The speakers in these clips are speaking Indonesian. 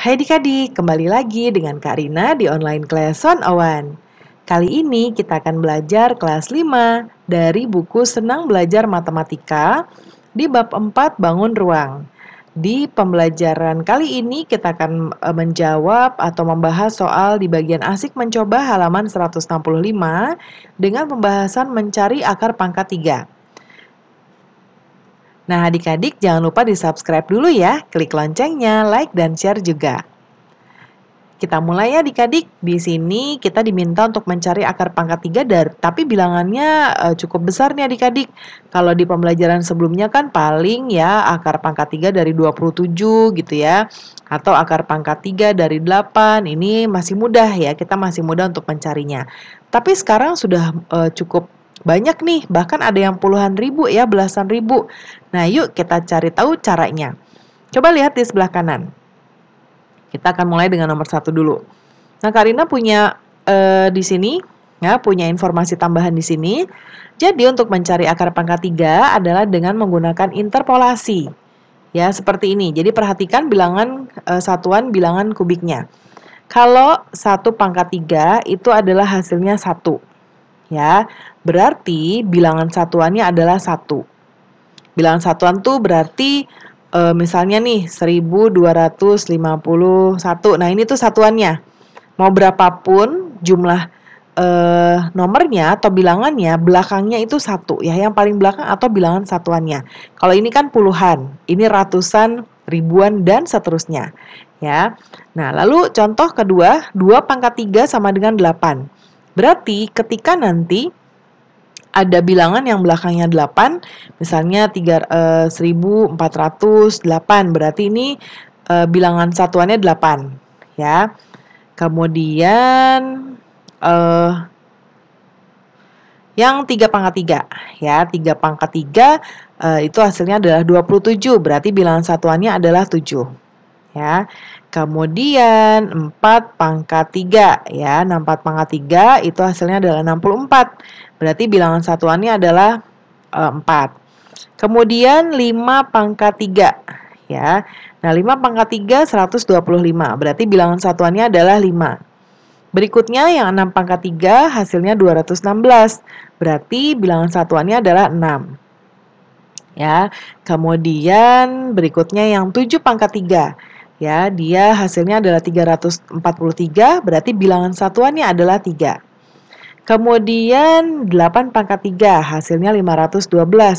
Hai adik kembali lagi dengan Kak Rina di online kelas on Awan. Kali ini kita akan belajar kelas 5 dari buku Senang Belajar Matematika di bab 4 Bangun Ruang. Di pembelajaran kali ini kita akan eh, menjawab atau membahas soal di bagian asik mencoba halaman 165 dengan pembahasan mencari akar pangkat 3. Nah adik-adik jangan lupa di subscribe dulu ya, klik loncengnya, like dan share juga. Kita mulai ya adik-adik. Di sini kita diminta untuk mencari akar pangkat 3 dari tapi bilangannya uh, cukup besar nih adik-adik. Kalau di pembelajaran sebelumnya kan paling ya akar pangkat 3 dari 27 gitu ya. Atau akar pangkat 3 dari 8. Ini masih mudah ya, kita masih mudah untuk mencarinya. Tapi sekarang sudah uh, cukup banyak nih, bahkan ada yang puluhan ribu ya, belasan ribu. Nah, yuk kita cari tahu caranya. Coba lihat di sebelah kanan. Kita akan mulai dengan nomor satu dulu. Nah, Karina punya eh, di sini ya, punya informasi tambahan di sini. Jadi untuk mencari akar pangkat 3 adalah dengan menggunakan interpolasi. Ya, seperti ini. Jadi perhatikan bilangan e, satuan bilangan kubiknya. Kalau satu pangkat 3 itu adalah hasilnya satu ya. Berarti bilangan satuannya adalah satu. Bilangan satuan tuh berarti e, misalnya nih 1251. Nah, ini tuh satuannya. Mau berapapun jumlah e, nomornya atau bilangannya, belakangnya itu satu ya, yang paling belakang atau bilangan satuannya. Kalau ini kan puluhan, ini ratusan, ribuan dan seterusnya ya. Nah, lalu contoh kedua, 2 pangkat 3 sama dengan 8. Berarti ketika nanti ada bilangan yang belakangnya 8, misalnya 3, eh, 1408, berarti ini eh, bilangan satuannya 8, ya. Kemudian eh, yang 3 pangkat 3, ya, 3 pangkat 3 eh, itu hasilnya adalah 27, berarti bilangan satuannya adalah 7 ya. Kemudian 4 pangkat 3 ya. 4 pangkat 3 itu hasilnya adalah 64. Berarti bilangan satuannya adalah e, eh, 4. Kemudian 5 pangkat 3 ya. Nah, 5 pangkat 3 125. Berarti bilangan satuannya adalah 5. Berikutnya yang 6 pangkat 3 hasilnya 216. Berarti bilangan satuannya adalah 6 ya. Kemudian berikutnya yang 7 pangkat 3. Ya, dia hasilnya adalah 343, berarti bilangan satuannya adalah 3. Kemudian 8 pangkat 3 hasilnya 512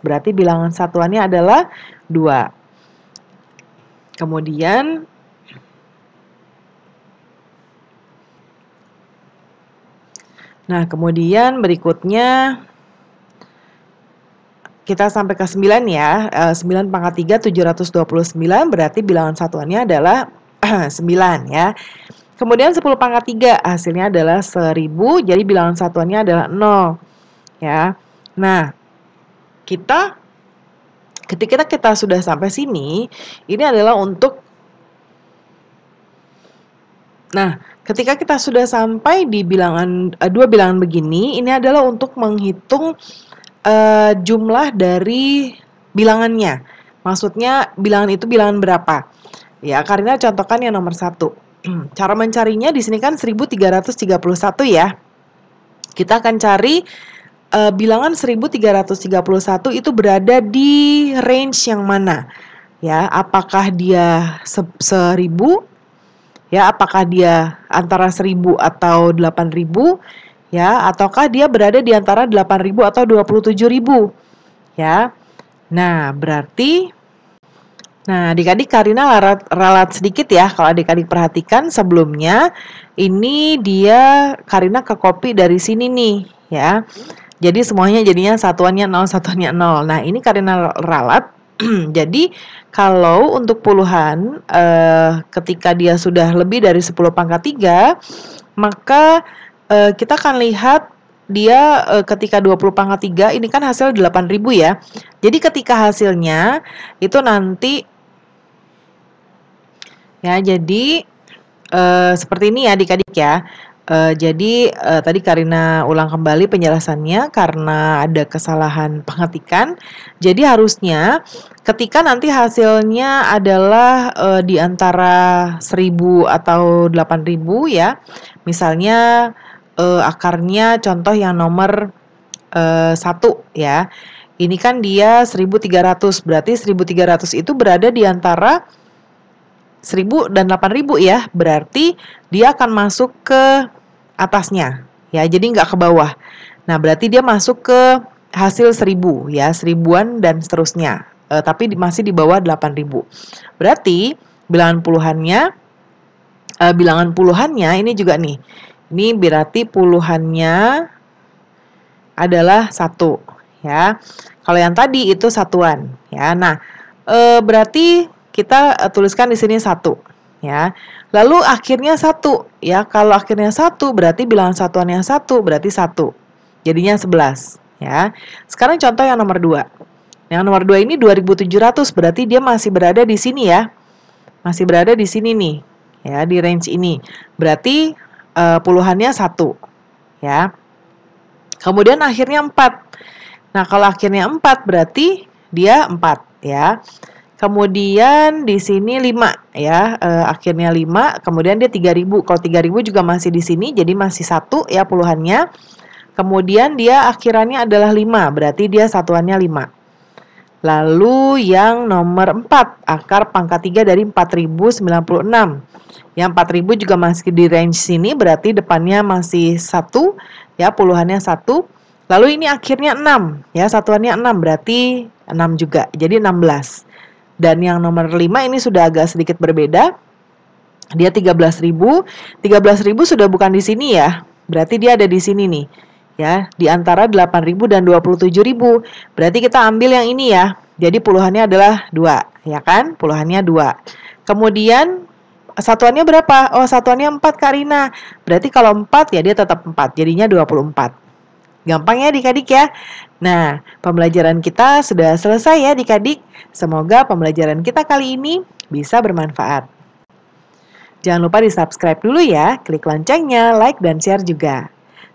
berarti bilangan satuannya adalah 2. Kemudian Nah, kemudian berikutnya kita sampai ke 9 ya. 9 eh, pangkat 3 729 berarti bilangan satuannya adalah 9 ya. Kemudian 10 pangkat 3 hasilnya adalah 1000 jadi bilangan satuannya adalah 0 ya. Nah, kita ketika kita sudah sampai sini ini adalah untuk Nah, ketika kita sudah sampai di bilangan eh, dua bilangan begini, ini adalah untuk menghitung uh, jumlah dari bilangannya. Maksudnya bilangan itu bilangan berapa? Ya, karena contohkan yang nomor satu. Cara mencarinya di sini kan 1331 ya. Kita akan cari uh, bilangan 1331 itu berada di range yang mana? Ya, apakah dia se seribu? Ya, apakah dia antara seribu atau delapan ribu? ya ataukah dia berada di antara 8.000 atau 27.000 ya. Nah, berarti Nah, adik-adik Karina larat, ralat sedikit ya. Kalau adik-adik perhatikan sebelumnya, ini dia Karina ke copy dari sini nih, ya. Jadi semuanya jadinya satuannya 0, satuannya 0. Nah, ini Karina ralat. Jadi, kalau untuk puluhan, eh, ketika dia sudah lebih dari 10 pangkat 3, maka uh, kita akan lihat dia uh, ketika 20 pangkat 3 ini kan hasil 8000 ya. Jadi ketika hasilnya itu nanti ya jadi uh, seperti ini ya adik-adik ya. Uh, jadi uh, tadi Karina ulang kembali penjelasannya karena ada kesalahan pengetikan. Jadi harusnya ketika nanti hasilnya adalah uh, di antara 1000 atau 8000 ya. Misalnya uh, akarnya contoh yang nomor eh, satu ya. Ini kan dia 1300, berarti 1300 itu berada di antara 1000 dan 8000 ya. Berarti dia akan masuk ke atasnya ya, jadi nggak ke bawah. Nah, berarti dia masuk ke hasil 1000 ya, seribuan dan seterusnya. Uh, tapi di, masih di bawah 8000. Berarti bilangan puluhannya uh, bilangan puluhannya ini juga nih ini berarti puluhannya adalah satu ya. Kalau yang tadi itu satuan ya. Nah, e, berarti kita e, tuliskan di sini satu ya. Lalu akhirnya satu ya. Kalau akhirnya satu berarti bilangan satuannya satu berarti satu. Jadinya 11 ya. Sekarang contoh yang nomor dua. Yang nomor dua ini 2700 berarti dia masih berada di sini ya. Masih berada di sini nih ya di range ini. Berarti uh, puluhannya satu, ya. Kemudian akhirnya empat. Nah kalau akhirnya empat berarti dia empat, ya. Kemudian di sini lima, ya, uh, akhirnya lima. kemudian dia tiga ribu. Kalau tiga ribu juga masih di sini jadi masih satu ya puluhannya. Kemudian dia akhirannya adalah lima, berarti dia satuannya lima. Lalu yang nomor 4, akar pangkat 3 dari 4096. Yang 4000 juga masih di range sini, berarti depannya masih 1, ya puluhannya 1. Lalu ini akhirnya 6, ya satuannya 6, berarti 6 juga, jadi 16. Dan yang nomor 5 ini sudah agak sedikit berbeda. Dia 13.000. 13.000 sudah bukan di sini ya. Berarti dia ada di sini nih ya di antara 8.000 dan 27.000. Berarti kita ambil yang ini ya. Jadi puluhannya adalah dua, ya kan? Puluhannya dua. Kemudian satuannya berapa? Oh, satuannya empat Karina. Berarti kalau empat ya dia tetap empat. Jadinya 24. Gampang ya dikadik ya. Nah, pembelajaran kita sudah selesai ya dikadik. Semoga pembelajaran kita kali ini bisa bermanfaat. Jangan lupa di subscribe dulu ya, klik loncengnya, like dan share juga.